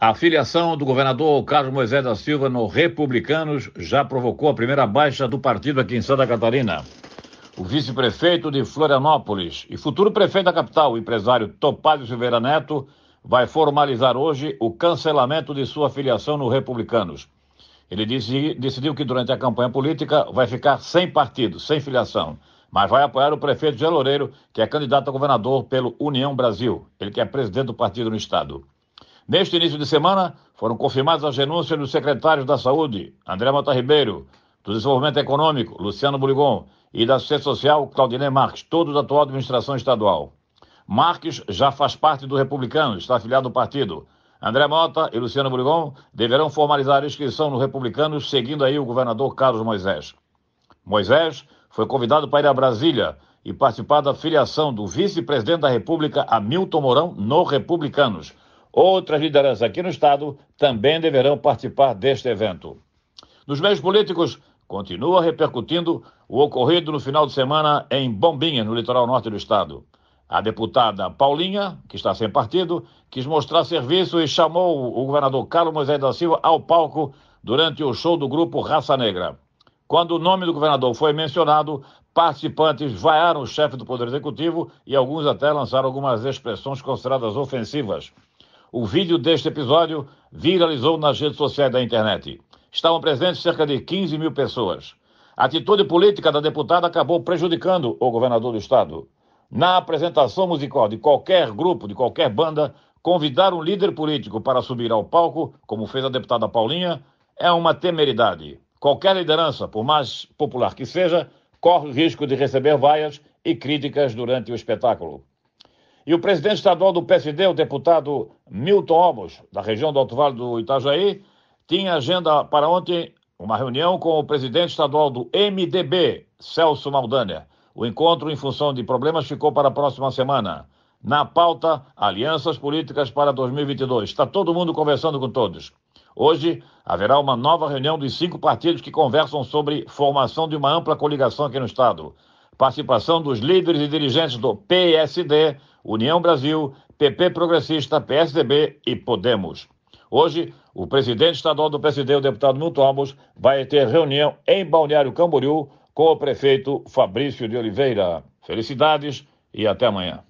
A filiação do governador Carlos Moisés da Silva no Republicanos já provocou a primeira baixa do partido aqui em Santa Catarina. O vice-prefeito de Florianópolis e futuro prefeito da capital, o empresário Topazio Silveira Neto, vai formalizar hoje o cancelamento de sua filiação no Republicanos. Ele disse, decidiu que durante a campanha política vai ficar sem partido, sem filiação, mas vai apoiar o prefeito Zé Loureiro, que é candidato a governador pelo União Brasil, ele que é presidente do partido no estado. Neste início de semana, foram confirmadas as renúncias dos secretários da Saúde, André Mota Ribeiro, do Desenvolvimento Econômico, Luciano Burigon, e da Assistência Social, Claudinei Marques, todos da atual administração estadual. Marques já faz parte do Republicano, está afiliado ao partido. André Mota e Luciano Burigon deverão formalizar a inscrição no Republicano, seguindo aí o governador Carlos Moisés. Moisés foi convidado para ir a Brasília e participar da filiação do vice-presidente da República, Hamilton Mourão, no Republicanos. Outras lideranças aqui no Estado também deverão participar deste evento. Nos meios políticos, continua repercutindo o ocorrido no final de semana em Bombinha, no litoral norte do Estado. A deputada Paulinha, que está sem partido, quis mostrar serviço e chamou o governador Carlos Moisés da Silva ao palco durante o show do grupo Raça Negra. Quando o nome do governador foi mencionado, participantes vaiaram o chefe do Poder Executivo e alguns até lançaram algumas expressões consideradas ofensivas o vídeo deste episódio viralizou nas redes sociais da internet. Estavam presentes cerca de 15 mil pessoas. A atitude política da deputada acabou prejudicando o governador do estado. Na apresentação musical de qualquer grupo, de qualquer banda, convidar um líder político para subir ao palco, como fez a deputada Paulinha, é uma temeridade. Qualquer liderança, por mais popular que seja, corre o risco de receber vaias e críticas durante o espetáculo. E o presidente estadual do PSD, o deputado Milton Almos, da região do Alto Vale do Itajaí, tinha agenda para ontem uma reunião com o presidente estadual do MDB, Celso Maldânia. O encontro, em função de problemas, ficou para a próxima semana. Na pauta, alianças políticas para 2022. Está todo mundo conversando com todos. Hoje haverá uma nova reunião dos cinco partidos que conversam sobre formação de uma ampla coligação aqui no Estado. Participação dos líderes e dirigentes do PSD, União Brasil, PP Progressista, PSDB e Podemos. Hoje, o presidente estadual do PSD, o deputado Milton Almos, vai ter reunião em Balneário Camboriú com o prefeito Fabrício de Oliveira. Felicidades e até amanhã.